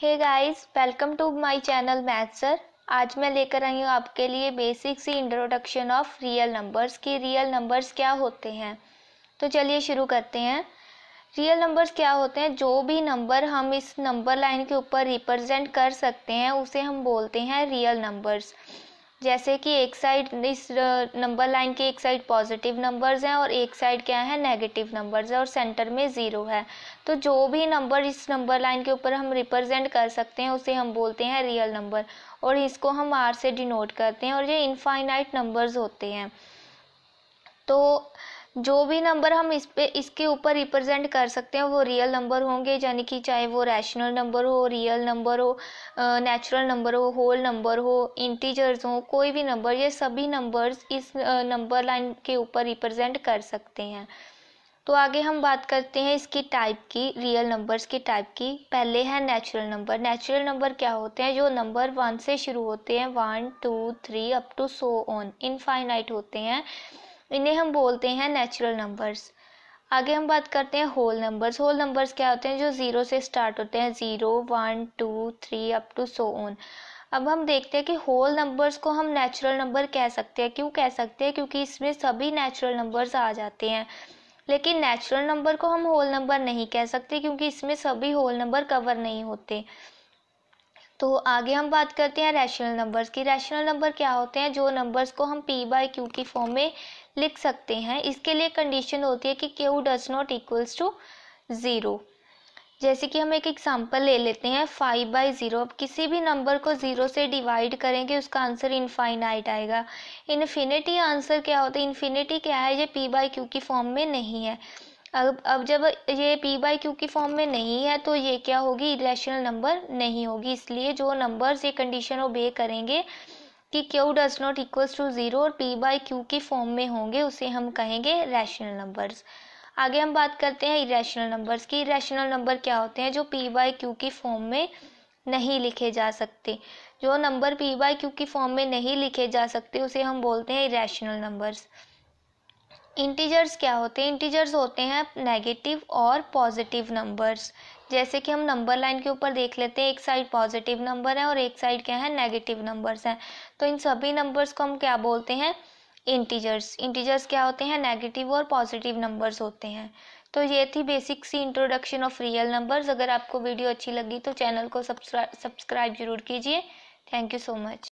hey guys welcome to my channel math sir आज मैं लेकर आई हूँ आपके लिए बेसिक सी इंट्रोडक्शन ऑफ रियल नंबर्स कि रियल नंबर्स क्या होते हैं तो चलिए शुरू करते हैं रियल नंबर्स क्या होते हैं जो भी नंबर हम इस नंबर लाइन के ऊपर रिप्रेजेंट कर सकते हैं उसे हम बोलते हैं रियल नंबर्स जैसे कि एक साइड इस नंबर लाइन के एक साइड पॉजिटिव नंबर्स हैं और एक साइड क्या है नेगेटिव नंबर्स है और सेंटर में ज़ीरो है तो जो भी नंबर इस नंबर लाइन के ऊपर हम रिप्रेजेंट कर सकते हैं उसे हम बोलते हैं रियल नंबर और इसको हम आर से डिनोट करते हैं और ये इनफाइनाइट नंबर्स होते हैं तो जो भी नंबर हम इस पे इसके ऊपर रिप्रेजेंट कर सकते हैं वो रियल नंबर होंगे यानी कि चाहे वो रैशनल नंबर हो रियल नंबर हो नेचुरल नंबर हो होल नंबर हो इंटीजर्स हो कोई भी नंबर ये सभी नंबर्स इस नंबर लाइन के ऊपर रिप्रेजेंट कर सकते हैं तो आगे हम बात करते हैं इसकी टाइप की रियल नंबर्स की टाइप की पहले है नेचुरल नंबर नेचुरल नंबर क्या होते हैं जो नंबर वन से शुरू होते हैं one two three up to so on infinite होते हैं इन्हें हम बोलते हैं नेचुरल नंबर्स आगे हम बात करते हैं होल नंबर्स होल नंबर्स क्या होते हैं जो ज़ीरो से स्टार्ट होते हैं zero one two three up to so on अब हम देखते हैं कि होल नंबर्स को हम नेचुरल नंबर कह सकते हैं क्यों कह सकते हैं क्योंकि इसमें सभी नेचुरल नंबर्स आ जाते हैं लेकिन नेचुरल नंबर को हम होल नंबर नहीं कह सकते क्योंकि इसमें सभी होल नंबर कवर नहीं होते तो आगे हम बात करते हैं रैशनल नंबर्स की रैशनल नंबर क्या होते हैं जो नंबर्स को हम पी बाय क्यू की फॉर्म में लिख सकते हैं इसके लिए कंडीशन होती है कि Q does not equals to zero जैसे कि हम एक एग्जांपल ले लेते हैं फाइव बाई ज़ीरो अब किसी भी नंबर को ज़ीरो से डिवाइड करेंगे उसका आंसर इनफाइनाइट आएगा इन्फिनिटी आंसर क्या होता है इन्फिनिटी क्या है ये पी बाई क्यू की फॉर्म में नहीं है अब अब जब ये पी बाई क्यू की फॉर्म में नहीं है तो ये क्या होगी इरेशनल नंबर नहीं होगी इसलिए जो नंबर्स ये कंडीशन ओबे करेंगे कि Q does not equals to zero और P by क्यू की फॉर्म में होंगे उसे हम कहेंगे रैशनल नंबर्स आगे हम बात करते हैं इरेशनल नंबर्स की इरेशनल नंबर क्या होते हैं जो P by क्यू की फॉर्म में नहीं लिखे जा सकते जो नंबर P by क्यू की फॉर्म में नहीं लिखे जा सकते उसे हम बोलते हैं इरेशनल नंबर्स इंटीजर्स क्या होते हैं इंटीजर्स होते हैं नेगेटिव और पॉजिटिव नंबर्स जैसे कि हम नंबर लाइन के ऊपर देख लेते हैं एक साइड पॉजिटिव नंबर है और एक साइड क्या है नेगेटिव नंबर्स हैं तो इन सभी नंबर्स को हम क्या बोलते हैं इंटीजर्स इंटीजर्स क्या होते हैं नेगेटिव और पॉजिटिव नंबर्स होते हैं तो ये थी बेसिक सी इंट्रोडक्शन ऑफ रियल नंबर्स अगर आपको वीडियो अच्छी लगी तो चैनल को सब्सक्राइब जरूर कीजिए थैंक यू सो मच